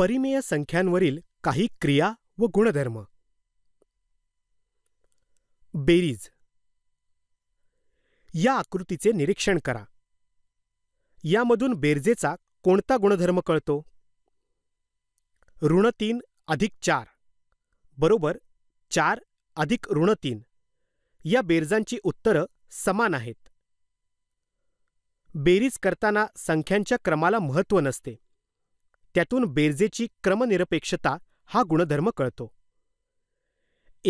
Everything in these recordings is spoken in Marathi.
परिमेय संख्यांवरील काही क्रिया व गुणधर्म बेरीज या आकृतीचे निरीक्षण करा यामधून बेरजेचा कोणता गुणधर्म कळतो ऋण तीन अधिक चार बरोबर चार अधिक ऋण तीन या बेरजांची उत्तरं समान आहेत बेरीज करताना संख्यांच्या क्रमाला महत्त्व नसते त्यातून बेरजेची क्रमनिरपेक्षता हा गुणधर्म कळतो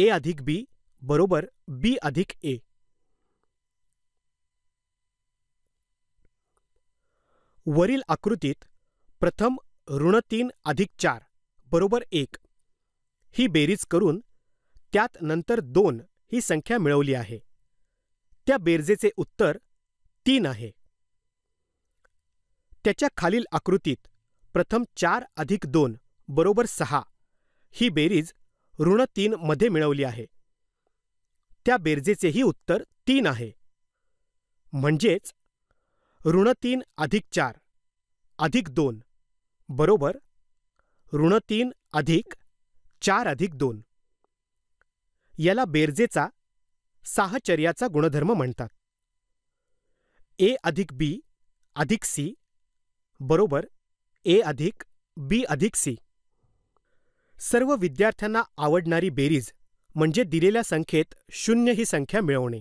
ए अधिक बी बरोबर बी अधिक ए वरील आकृतीत प्रथम ऋण तीन अधिक चार बरोबर एक ही बेरीज करून त्यात नंतर दोन ही संख्या मिळवली आहे त्या बेरजेचे उत्तर तीन आहे त्याच्या खालील आकृतीत प्रथम चार अधिक दोन बरोबर सहा ही बेरीज ऋण तीन मध्ये मिळवली आहे त्या बेरजेचेही उत्तर तीन आहे म्हणजेच ऋण तीन अधिक चार अधिक दोन बरोबर ऋण तीन अधिक चार अधिक दोन याला बेरजेचा साहचर्याचा गुणधर्म म्हणतात ए अधिक बी अधिक सी बरोबर ए अधिक बी अधिक सी सर्व विद्यार्थ्यांना आवडणारी बेरीज म्हणजे दिलेल्या संख्येत शून्य ही संख्या मिळवणे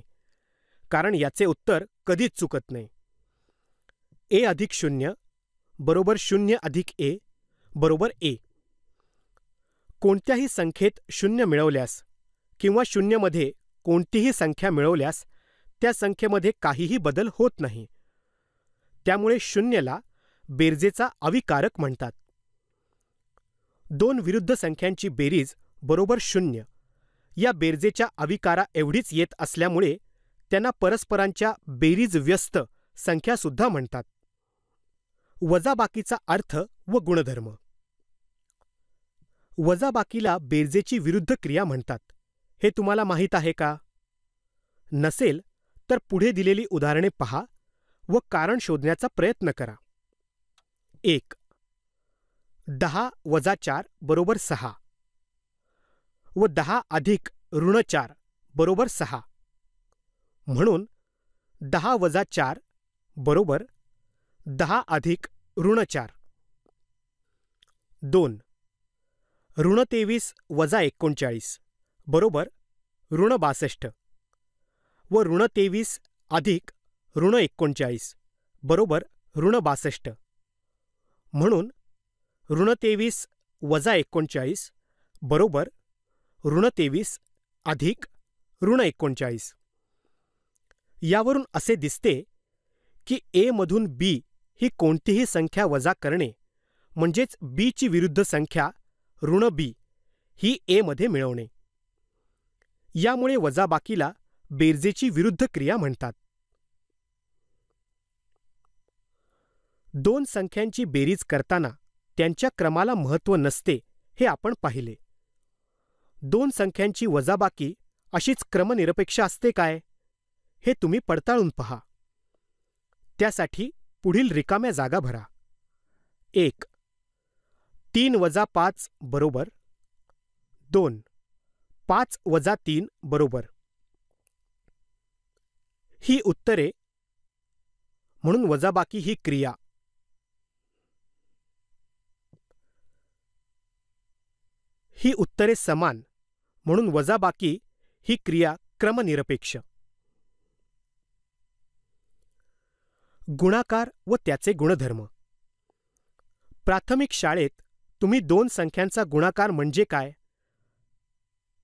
कारण याचे उत्तर कधीच चुकत नाही ए अधिक शून्य बरोबर शून्य अधिक ए बरोबर ए कोणत्याही संख्येत शून्य मिळवल्यास किंवा शून्यमध्ये कोणतीही संख्या मिळवल्यास त्या संख्येमध्ये काहीही बदल होत नाही त्यामुळे शून्यला बेरजेचा अविकारक म्हणतात दोन विरुद्ध संख्यांची बेरीज बरोबर शून्य या बेरजेच्या अविकारा एवढीच येत असल्यामुळे त्यांना परस्परांच्या बेरीज व्यस्त संख्यासुद्धा म्हणतात वजाबाकीचा अर्थ व गुणधर्म वजाबाकीला बेरजेची विरुद्ध क्रिया म्हणतात हे तुम्हाला माहीत आहे का नसेल तर पुढे दिलेली उदाहरणे पहा व कारण शोधण्याचा प्रयत्न करा एक दहा वजा चार बरोबर सहा व दहा अधिक ऋण चार बरोबर सहा म्हणून दहा वजा चार बरोबर दहा अधिक ऋण चार दोन ऋण तेवीस वजा एकोणचाळीस बरोबर ऋण बासष्ट व ऋण तेवीस अधिक ऋण एकोणचाळीस बरोबर ऋण बासष्ट म्हणून ऋण तेवीस वजा एकोणचाळीस बरोबर ऋण तेवीस अधिक ऋण एकोणचाळीस यावरून असे दिसते की मधून बी ही कोणतीही संख्या वजा करणे म्हणजेच बीची विरुद्ध संख्या ऋण बी ही एमध्ये मिळवणे यामुळे वजाबाकीला बेरजेची विरुद्ध क्रिया म्हणतात दोन संख्यांची बेरीज करताना त्यांच्या क्रमाला महत्त्व नसते हे आपण पाहिले दोन संख्यांची वजाबाकी अशीच क्रमनिरपेक्ष असते काय हे तुम्ही पडताळून पहा त्यासाठी पुढील रिकाम्या जागा भरा एक तीन वजा पाच बरोबर दोन पाच वजा तीन बरोबर ही उत्तरे म्हणून वजाबाकी ही क्रिया ही उत्तरे समान म्हणून वजाबाकी ही क्रिया क्रमनिरपेक्ष गुणाकार व त्याचे गुणधर्म प्राथमिक शाळेत तुम्ही दोन संख्यांचा गुणाकार म्हणजे काय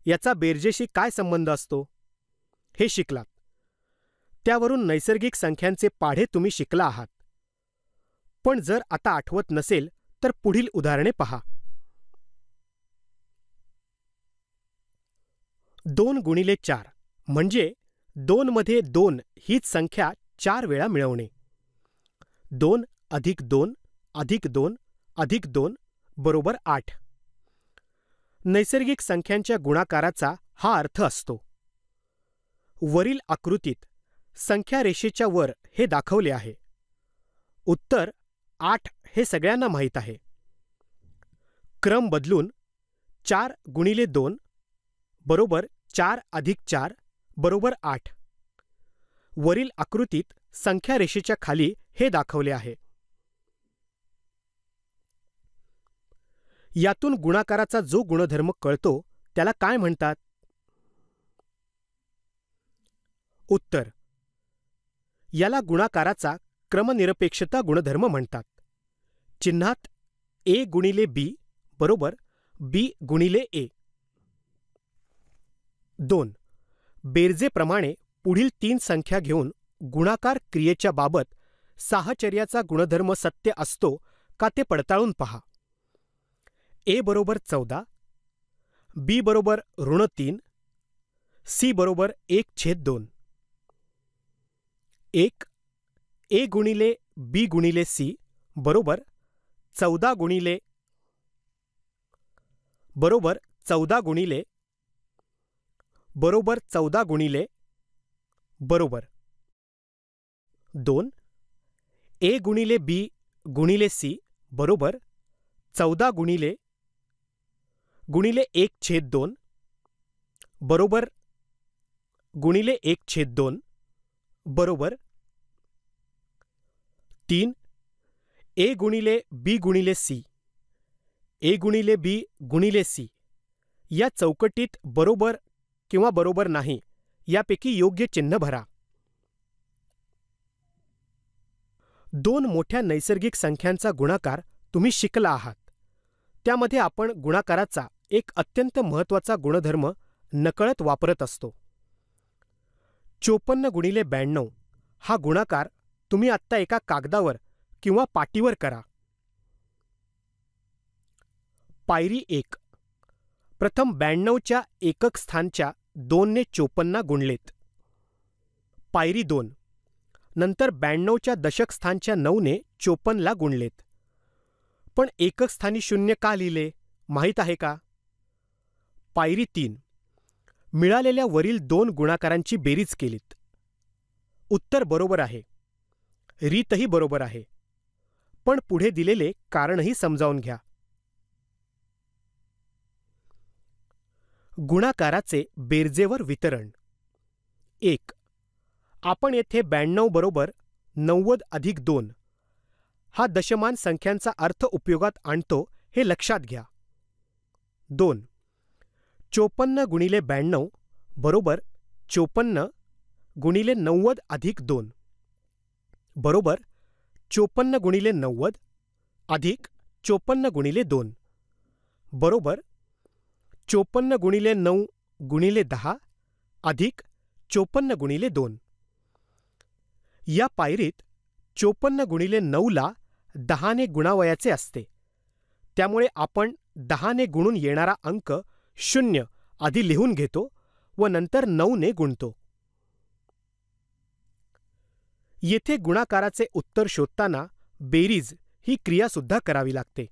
याचा बेरजेशी काय संबंध असतो हे शिकलात त्यावरून नैसर्गिक संख्यांचे पाढे तुम्ही शिकला आहात पण जर आता आठवत नसेल तर पुढील उदाहरणे पहा दोन गुणिले चार म्हणजे दोनमध्ये दोन हीच संख्या चार वेळा मिळवणे दोन अधिक दोन अधिक दोन अधिक दोन बरोबर आठ नैसर्गिक संख्यांच्या गुणाकाराचा हा अर्थ असतो वरील आकृतीत संख्या रेषेच्या वर हे दाखवले आहे उत्तर आठ हे सगळ्यांना माहीत आहे क्रम बदलून चार गुणिले दोन बरोबर चार अधिक चार बरोबर आठ वरील आकृतीत संख्या रेषेच्या खाली हे दाखवले आहे यातून गुणाकाराचा जो गुणधर्म कळतो त्याला काय म्हणतात उत्तर याला गुणाकाराचा क्रमनिरपेक्षता गुणधर्म म्हणतात चिन्हात ए गुणिले बी बरोबर बी गुणिले ए दोन बेरजेप्रमाणे पुढील तीन संख्या घेऊन गुणाकार क्रियेच्या बाबत साहचर्याचा गुणधर्म सत्य असतो का ते पडताळून पहा ए बरोबर चौदा बी बरोबर ऋण तीन सी बरोबर एक छेद दोन एक ए गुणिले बी गुणिले सी बरोबर चौदा गुणिले बरोबर चौदा गुणिले बरोबर चौदा गुणिले बरोबर दोन ए गुणिले बी गुणिले सी बरोबर चौदा गुणिले गुणिले एक छेद दोन बरोबर गुणिले एक छेद दोन बरोबर तीन ए गुणिले बी गुणिले सी ए गुणिले बी गुणिले सी या चौकटीत बरोबर किंवा बरोबर नाही यापैकी योग्य चिन्ह भरा दोन मोठ्या नैसर्गिक संख्यांचा गुणाकार तुम्ही शिकला आहात त्यामध्ये आपण गुणाकाराचा एक अत्यंत महत्वाचा गुणधर्म नकळत वापरत असतो चोपन्न गुणिले ब्याण्णव हा गुणाकार तुम्ही आत्ता एका कागदावर किंवा पाटीवर करा पायरी एक प्रथम ब्याण्णवच्या एकक स्थानच्या दोनने चोपन्न गुणलेत पायरी दोन नंतर ब्याण्णवच्या दशक स्थानच्या नऊने चोपन्नला गुणलेत पण एकक स्थानी शून्य का लिहिले माहीत आहे का पायरी तीन मिळालेल्या वरील दोन गुणाकारांची बेरीज केलीत उत्तर बरोबर आहे रीतही बरोबर आहे पण पुढे दिलेले कारणही समजावून घ्या गुणाकाराचे बेरजेवर वितरण एक आपण येथे ब्याण्णव बरोबर नव्वद अधिक दोन हा दशमान संख्यांचा अर्थ उपयोगात आणतो हे लक्षात घ्या दोन चोपन्न गुणिले ब्याण्णव बरोबर चोपन्न गुणिले नव्वद अधिक दोन बरोबर चोपन्न गुणिले नव्वद अधिक चोपन्न गुणिले दोन बरोबर चोपन्न गुणिले नऊ गुणिले दहा अधिक चोपन्न गुणिले दोन या पायरीत चोपन्न गुणिले नऊला दहाने गुणावयाचे असते त्यामुळे आपण दहाने गुणून येणारा अंक शून्य आधी लिहून घेतो व नंतर नऊने गुणतो येथे गुणाकाराचे उत्तर शोधताना बेरीज ही क्रियासुद्धा करावी लागते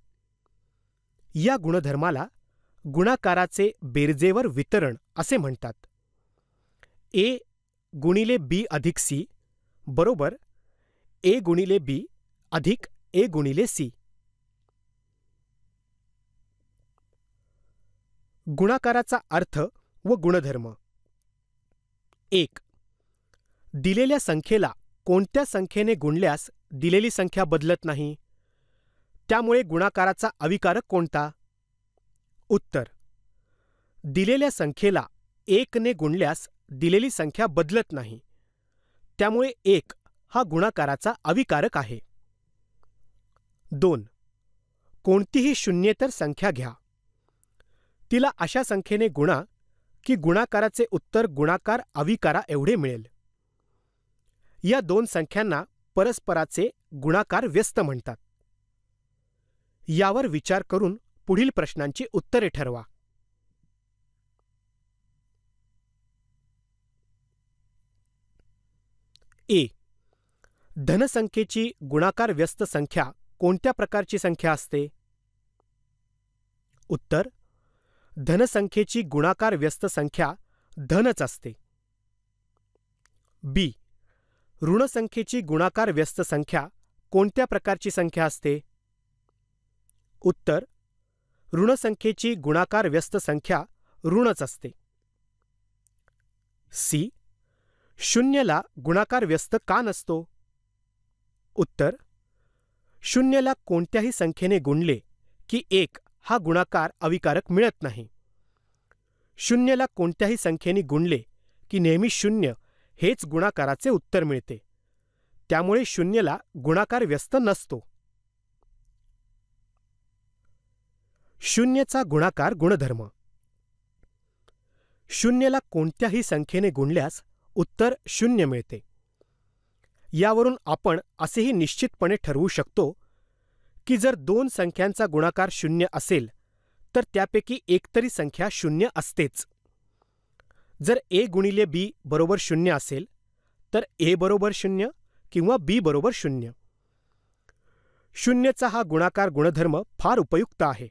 या गुणधर्माला गुणाकाराचे बेरजेवर वितरण असे म्हणतात ए गुणिले बी अधिक सी बरोबर ए गुणिले बी अधिक ए गुणिले सी गुणाकाराचा अर्थ व गुणधर्म एक दिलेल्या संख्येला कोणत्या संख्येने गुणल्यास दिलेली संख्या बदलत नाही त्यामुळे गुणाकाराचा अविकारक कोणता उत्तर दिलेल्या संख्येला एकने गुणल्यास दिलेली संख्या बदलत नाही त्यामुळे एक हा गुणाकाराचा अविकारक आहे दोन कोणतीही शून्येतर संख्या घ्या तिला अशा संख्येने गुणा की गुणाकाराचे उत्तर गुणाकार अविकारा एवढे मिळेल या दोन संख्यांना परस्पराचे गुणाकार व्यस्त म्हणतात यावर विचार करून पुढील प्रश्नांची उत्तरे ठरवा ए धनसंख्येची गुणाकार व्यस्त संख्या कोणत्या प्रकारची संख्या असते उत्तर धनसंख्येची गुणाकार व्यस्त संख्या धनच असते बी ऋणसंख्येची गुणाकार व्यस्त संख्या कोणत्या प्रकारची संख्या असते उत्तर ऋणसंख्येची गुणाकार व्यस्त संख्या ऋणच असते सी शून्यला गुणाकार व्यस्त का नसतो उत्तर शून्यला कोणत्याही संख्येने गुणले की एक हा गुणाकार अविकारक मिळत नाही शून्यला कोणत्याही संख्येने गुणले की नेहमी शून्य हेच गुणाकाराचे उत्तर मिळते त्यामुळे शून्यला गुणाकार व्यस्त नसतो शून्यचा गुणाकार गुणधर्म शून्यला कोणत्याही संख्येने गुणल्यास उत्तर शून्य मिळते यावरून आपण असेही निश्चितपणे ठरवू शकतो की जर दोन संख्यांचा गुणाकार शून्य असेल तर त्यापैकी एकतरी संख्या शून्य असतेच जर ए गुणिले बी बरोबर शून्य असेल तर ए बरोबर शून्य किंवा बी बरोबर शून्य शून्यचा हा गुणाकार गुणधर्म फार उपयुक्त आहे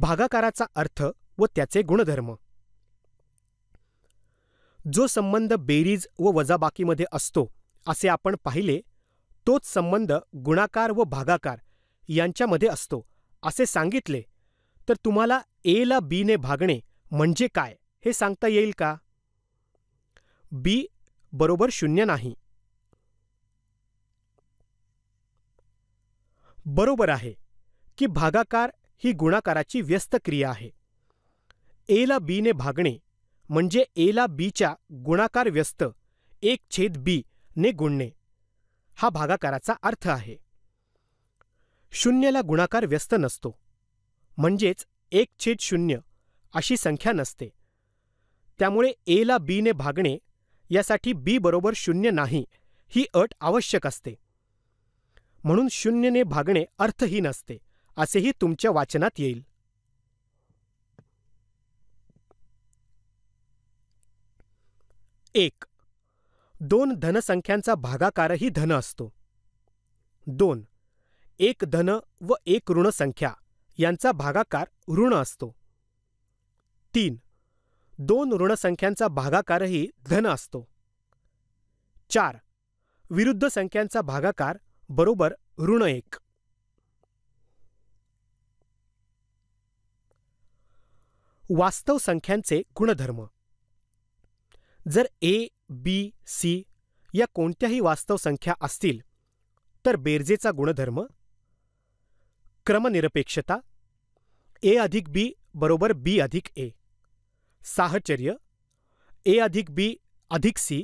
भागाकाराचा अर्थ व त्याचे गुणधर्म जो संबंध बेरीज व वजाबाकीमध्ये असतो असे आपण पाहिले तोच संबंध गुणाकार व भागाकार यांच्यामध्ये असतो असे सांगितले तर तुम्हाला ए बी बीने भागणे म्हणजे काय हे सांगता येईल का बी बरोबर शून्य नाही बरोबर आहे की भागाकार ही गुणाकाराची व्यस्त क्रिया आहे एला ला बीने भागणे म्हणजे एला बीच्या गुणाकार व्यस्त एक छेद बी ने गुणणे हा भागाकाराचा अर्थ आहे शून्यला गुणाकार व्यस्त नसतो म्हणजेच एक छेद शून्य अशी संख्या नसते त्यामुळे एला बीने भागणे यासाठी बी बरोबर शून्य नाही ही अट आवश्यक असते म्हणून शून्यने भागणे अर्थहीन असते असेही तुमच्या वाचनात येईल एक दोन धनसंख्यांचा भागाकारही धन असतो दोन एक धन व एक ऋण संख्या यांचा भागाकार ऋण असतो तीन दोन ऋणसंख्यांचा भागाकारही धन असतो चार विरुद्ध संख्यांचा भागाकार बरोबर ऋण एक वास्तव संख्यांचे गुणधर्म जर ए बी सी या कोणत्याही वास्तव संख्या असतील तर बेरजेचा गुणधर्म क्रमनिरपेक्षता ए अधिक बी बरोबर बी अधिक ए साहचर्य ए अधिक बी अधिक सी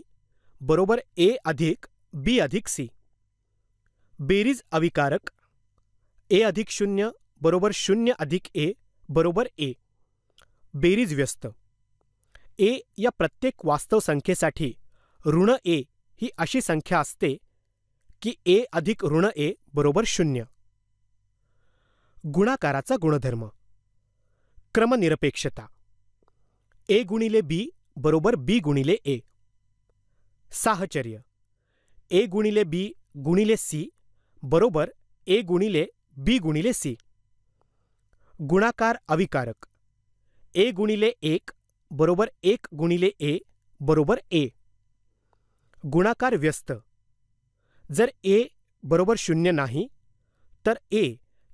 बरोबर ए अधिक बी अधिक सी बेरीज अविकारक ए अधिक शून्य बरोबर शून्य अधिक ए बरोबर ए बेरीज व्यस्त ए या प्रत्येक वास्तव संख्येसाठी ऋण ए ही अशी संख्या असते की ए अधिक ऋण ए बरोबर शून्य गुणाकाराचा गुणधर्म क्रमनिरपेक्षता ए गुणिले बी बरोबर बी गुणिले ए साहचर्य ए गुणिले बी गुणिले सी बरोबर ए गुणिले बी गुणिले सी गुणाकार अविकारक ए गुणिले एक बरोबर एक गुणिले ए बरोबर ए गुणाकार व्यस्त जर ए बरोबर शून्य नाही तर ए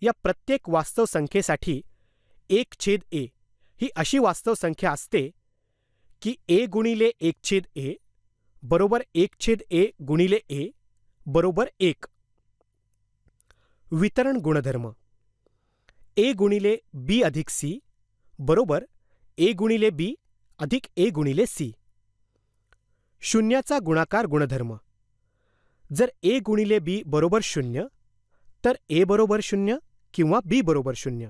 या प्रत्येक वास्तव संख्येसाठी एक छेद ए ही अशी वास्तव संख्या असते की ए गुणिले एक छेद ए बरोबर एक छेद ए गुणिले ए बरोबर एक वितरण गुणधर्म ए गुणिले बी अधिक सी बरोबर ए गुणिले बी अधिक ए गुणिले सी शून्याचा गुणाकार गुणधर्म जर ए गुणिले बी बरोबर शून्य तर ए बरोबर शून्य किंवा बी बरोबर शून्य